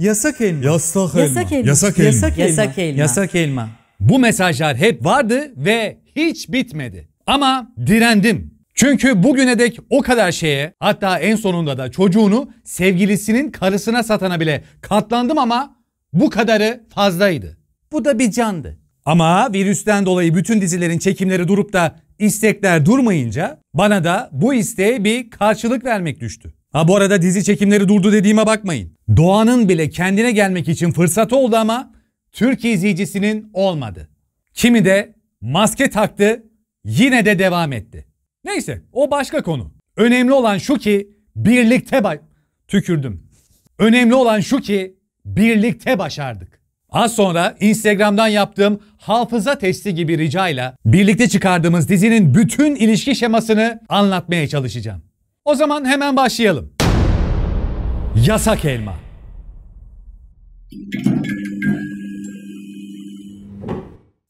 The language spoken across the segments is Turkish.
Yasak elma. Yasak elma. Yasak elma. Yasak elma. Yasak elma. Yasak elma. Yasak elma. Bu mesajlar hep vardı ve hiç bitmedi. Ama direndim. Çünkü bugüne dek o kadar şeye hatta en sonunda da çocuğunu sevgilisinin karısına satana bile katlandım ama bu kadarı fazlaydı. Bu da bir candı. Ama virüsten dolayı bütün dizilerin çekimleri durup da istekler durmayınca bana da bu isteğe bir karşılık vermek düştü. Ha bu arada dizi çekimleri durdu dediğime bakmayın. Doğan'ın bile kendine gelmek için fırsatı oldu ama Türk izleyicisinin olmadı. Kimi de maske taktı yine de devam etti. Neyse o başka konu. Önemli olan şu ki birlikte baş... Tükürdüm. Önemli olan şu ki birlikte başardık. Az sonra Instagram'dan yaptığım hafıza testi gibi ricayla birlikte çıkardığımız dizinin bütün ilişki şemasını anlatmaya çalışacağım. O zaman hemen başlayalım. Yasak elma.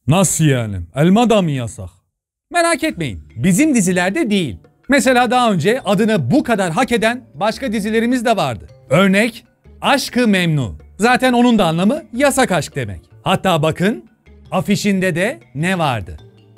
Nasıl yani? Elma da mı yasak? Merak etmeyin. Bizim dizilerde değil. Mesela daha önce adını bu kadar hak eden başka dizilerimiz de vardı. Örnek Aşkı Memnu. Zaten onun da anlamı yasak aşk demek. Hatta bakın afişinde de ne vardı?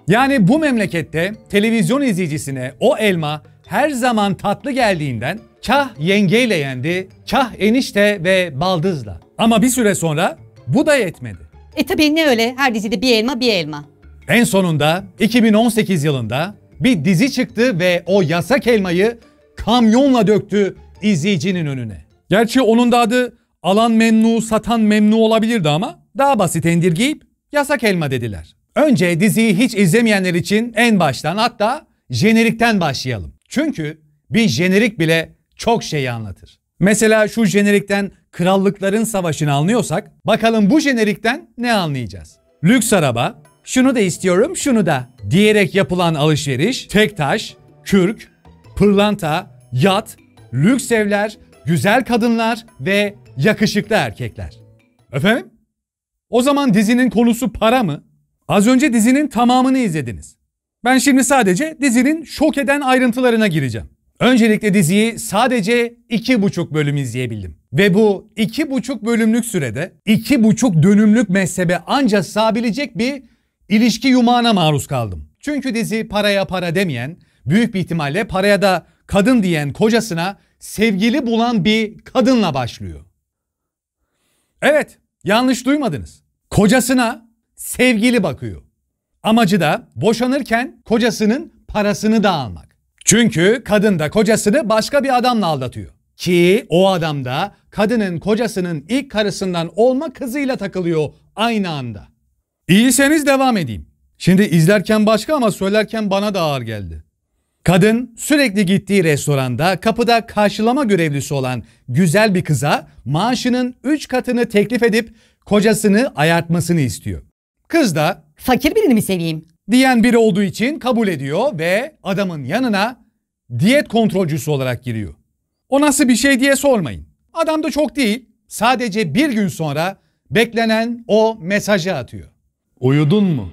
Yani bu memlekette televizyon izleyicisine o elma her zaman tatlı geldiğinden kah yengeyle yendi, kah enişte ve baldızla. Ama bir süre sonra bu da yetmedi. E tabii ne öyle her dizide bir elma bir elma. En sonunda 2018 yılında bir dizi çıktı ve o yasak elmayı kamyonla döktü izleyicinin önüne. Gerçi onun da adı alan memnu satan memnu olabilirdi ama daha basit indirgeyip yasak elma dediler. Önce diziyi hiç izlemeyenler için en baştan hatta jenerikten başlayalım. Çünkü bir jenerik bile çok şeyi anlatır. Mesela şu jenerikten krallıkların savaşını anlıyorsak bakalım bu jenerikten ne anlayacağız? Lüks araba, şunu da istiyorum şunu da diyerek yapılan alışveriş, tek taş, kürk, pırlanta, yat, lüks evler, güzel kadınlar ve yakışıklı erkekler. Efendim? O zaman dizinin konusu para mı? Az önce dizinin tamamını izlediniz. Ben şimdi sadece dizinin şok eden ayrıntılarına gireceğim. Öncelikle diziyi sadece iki buçuk bölüm izleyebildim. Ve bu iki buçuk bölümlük sürede iki buçuk dönümlük mezhebe ancak sığabilecek bir ilişki yumağına maruz kaldım. Çünkü dizi paraya para demeyen, büyük bir ihtimalle paraya da kadın diyen kocasına sevgili bulan bir kadınla başlıyor. Evet, yanlış duymadınız. Kocasına sevgili bakıyor. Amacı da boşanırken kocasının parasını da almak. Çünkü kadın da kocasını başka bir adamla aldatıyor. Ki o adam da kadının kocasının ilk karısından olma kızıyla takılıyor aynı anda. İyiyseniz devam edeyim. Şimdi izlerken başka ama söylerken bana da ağır geldi. Kadın sürekli gittiği restoranda kapıda karşılama görevlisi olan güzel bir kıza maaşının 3 katını teklif edip kocasını ayartmasını istiyor. Kız da fakir birini mi seveyim? Diyen biri olduğu için kabul ediyor ve adamın yanına diyet kontrolcüsü olarak giriyor. O nasıl bir şey diye sormayın. Adam da çok değil. Sadece bir gün sonra beklenen o mesajı atıyor. Uyudun mu?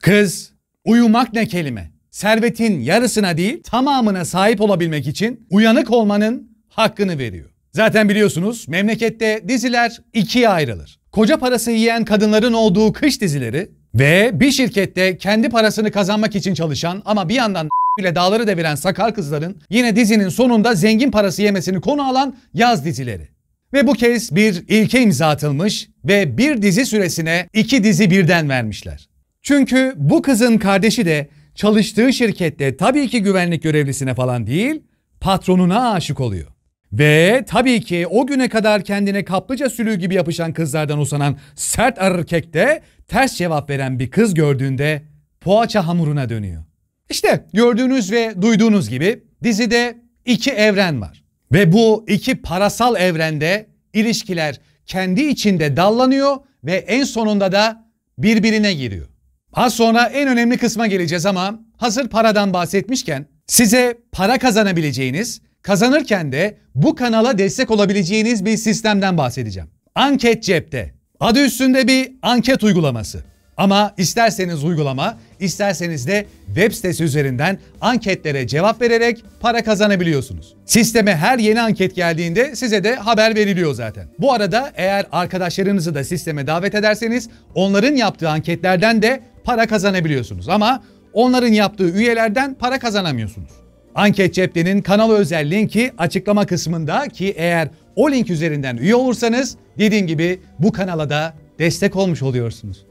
Kız, uyumak ne kelime? Servetin yarısına değil tamamına sahip olabilmek için uyanık olmanın hakkını veriyor. Zaten biliyorsunuz memlekette diziler ikiye ayrılır. Koca parası yiyen kadınların olduğu kış dizileri ve bir şirkette kendi parasını kazanmak için çalışan ama bir yandan bile dağları deviren sakar kızların yine dizinin sonunda zengin parası yemesini konu alan yaz dizileri. Ve bu kez bir ilke imza atılmış ve bir dizi süresine iki dizi birden vermişler. Çünkü bu kızın kardeşi de çalıştığı şirkette tabii ki güvenlik görevlisine falan değil, patronuna aşık oluyor. Ve tabii ki o güne kadar kendine kaplıca sülüğü gibi yapışan kızlardan usanan sert erkek de ters cevap veren bir kız gördüğünde poğaça hamuruna dönüyor. İşte gördüğünüz ve duyduğunuz gibi dizide iki evren var. Ve bu iki parasal evrende ilişkiler kendi içinde dallanıyor ve en sonunda da birbirine giriyor. Az sonra en önemli kısma geleceğiz ama hazır paradan bahsetmişken size para kazanabileceğiniz Kazanırken de bu kanala destek olabileceğiniz bir sistemden bahsedeceğim. Anket cepte. Adı üstünde bir anket uygulaması. Ama isterseniz uygulama, isterseniz de web sitesi üzerinden anketlere cevap vererek para kazanabiliyorsunuz. Sisteme her yeni anket geldiğinde size de haber veriliyor zaten. Bu arada eğer arkadaşlarınızı da sisteme davet ederseniz onların yaptığı anketlerden de para kazanabiliyorsunuz. Ama onların yaptığı üyelerden para kazanamıyorsunuz. Anket Cepte'nin kanal özel linki açıklama kısmında ki eğer o link üzerinden üye olursanız dediğim gibi bu kanala da destek olmuş oluyorsunuz.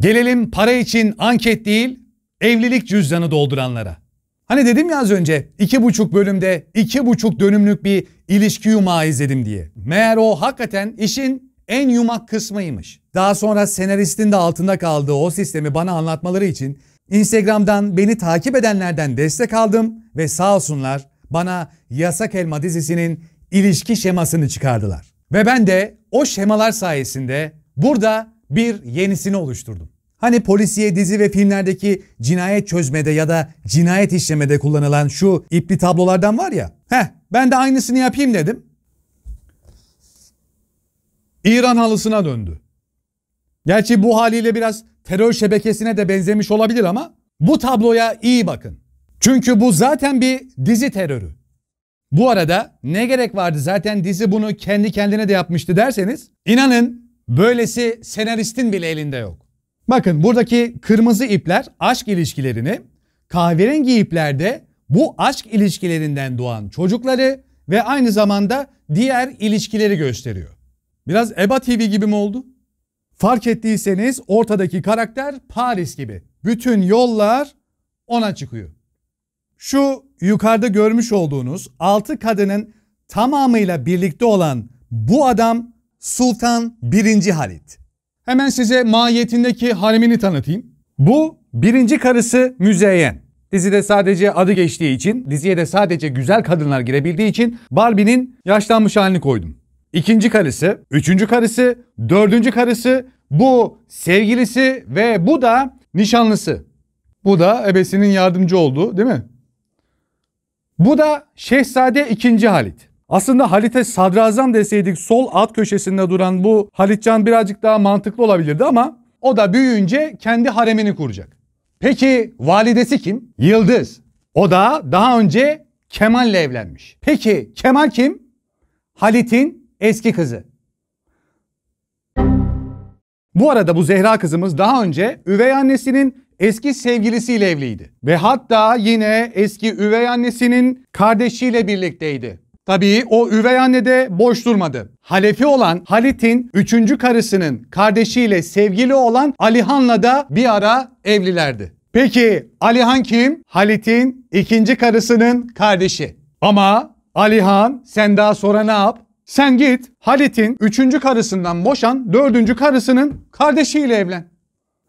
Gelelim para için anket değil evlilik cüzdanı dolduranlara. Hani dedim ya az önce iki buçuk bölümde iki buçuk dönümlük bir ilişki yumağı izledim diye. Meğer o hakikaten işin en yumak kısmıymış. Daha sonra senaristin de altında kaldığı o sistemi bana anlatmaları için Instagram'dan beni takip edenlerden destek aldım ve sağ olsunlar bana Yasak Elma dizisinin ilişki şemasını çıkardılar. Ve ben de o şemalar sayesinde burada bir yenisini oluşturdum. Hani polisiye dizi ve filmlerdeki cinayet çözmede ya da cinayet işlemede kullanılan şu ipli tablolardan var ya. Heh ben de aynısını yapayım dedim. İran halısına döndü. Gerçi bu haliyle biraz terör şebekesine de benzemiş olabilir ama bu tabloya iyi bakın. Çünkü bu zaten bir dizi terörü. Bu arada ne gerek vardı zaten dizi bunu kendi kendine de yapmıştı derseniz inanın böylesi senaristin bile elinde yok. Bakın buradaki kırmızı ipler aşk ilişkilerini, kahverengi iplerde bu aşk ilişkilerinden doğan çocukları ve aynı zamanda diğer ilişkileri gösteriyor. Biraz EBA TV gibi mi oldu? Fark ettiyseniz ortadaki karakter Paris gibi. Bütün yollar ona çıkıyor. Şu yukarıda görmüş olduğunuz altı kadının tamamıyla birlikte olan bu adam Sultan 1. Halit. Hemen size mahiyetindeki haremini tanıtayım. Bu birinci karısı Müzeyyen. Dizide sadece adı geçtiği için, diziye de sadece güzel kadınlar girebildiği için Barbie'nin yaşlanmış halini koydum ikinci karısı, üçüncü karısı, dördüncü karısı, bu sevgilisi ve bu da nişanlısı. Bu da ebesinin yardımcı olduğu değil mi? Bu da Şehzade 2. Halit. Aslında Halit'e sadrazam deseydik sol alt köşesinde duran bu Halitcan birazcık daha mantıklı olabilirdi ama o da büyüyünce kendi haremini kuracak. Peki validesi kim? Yıldız. O da daha önce Kemal'le evlenmiş. Peki Kemal kim? Halit'in eski kızı. Bu arada bu Zehra kızımız daha önce üvey annesinin eski sevgilisiyle evliydi. Ve hatta yine eski üvey annesinin kardeşiyle birlikteydi. Tabii o üvey anne de boş durmadı. Halefi olan Halit'in üçüncü karısının kardeşiyle sevgili olan Alihan'la da bir ara evlilerdi. Peki Alihan kim? Halit'in ikinci karısının kardeşi. Ama Alihan sen daha sonra ne yap? Sen git Halit'in üçüncü karısından boşan dördüncü karısının kardeşiyle evlen.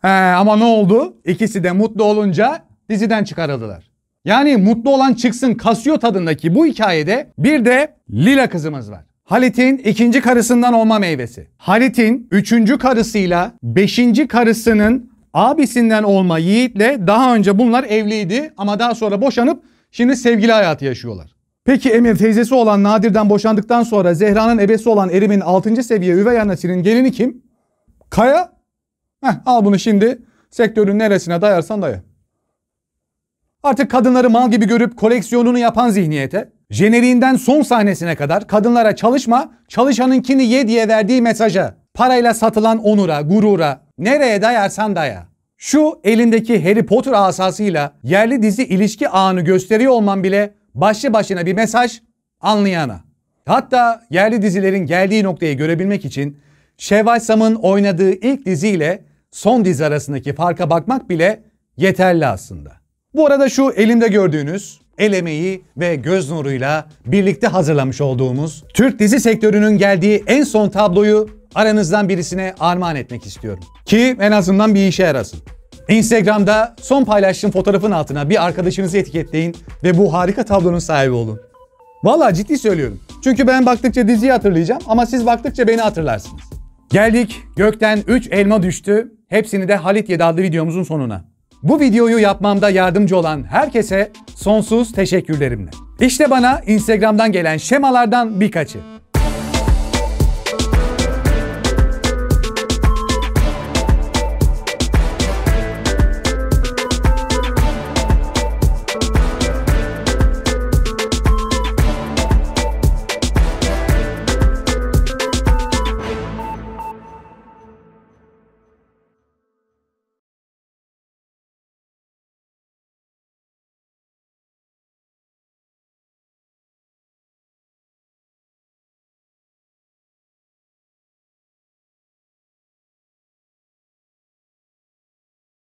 He ama ne oldu? İkisi de mutlu olunca diziden çıkarıldılar. Yani mutlu olan çıksın kasıyor tadındaki bu hikayede bir de Lila kızımız var. Halit'in ikinci karısından olma meyvesi. Halit'in üçüncü karısıyla beşinci karısının abisinden olma Yiğit'le daha önce bunlar evliydi ama daha sonra boşanıp şimdi sevgili hayatı yaşıyorlar. Peki Emir teyzesi olan Nadir'den boşandıktan sonra Zehra'nın ebesi olan Erim'in 6. seviye üvey annesinin gelini kim? Kaya. Heh, al bunu şimdi sektörün neresine dayarsan daya. Artık kadınları mal gibi görüp koleksiyonunu yapan zihniyete, jeneriğinden son sahnesine kadar kadınlara çalışma, çalışanınkini ye diye verdiği mesaja, parayla satılan onura, gurura, nereye dayarsan daya. Şu elindeki Harry Potter asasıyla yerli dizi ilişki ağını gösteriyor olman bile Başlı başına bir mesaj anlayana. Hatta yerli dizilerin geldiği noktayı görebilmek için Şevval Sam'ın oynadığı ilk diziyle son dizi arasındaki farka bakmak bile yeterli aslında. Bu arada şu elimde gördüğünüz el emeği ve göz nuruyla birlikte hazırlamış olduğumuz Türk dizi sektörünün geldiği en son tabloyu aranızdan birisine armağan etmek istiyorum. Ki en azından bir işe yarasın. Instagram'da son paylaştığım fotoğrafın altına bir arkadaşınızı etiketleyin ve bu harika tablonun sahibi olun. Valla ciddi söylüyorum. Çünkü ben baktıkça diziyi hatırlayacağım ama siz baktıkça beni hatırlarsınız. Geldik gökten 3 elma düştü. Hepsini de Halit Yedi videomuzun sonuna. Bu videoyu yapmamda yardımcı olan herkese sonsuz teşekkürlerimle. İşte bana Instagram'dan gelen şemalardan birkaçı.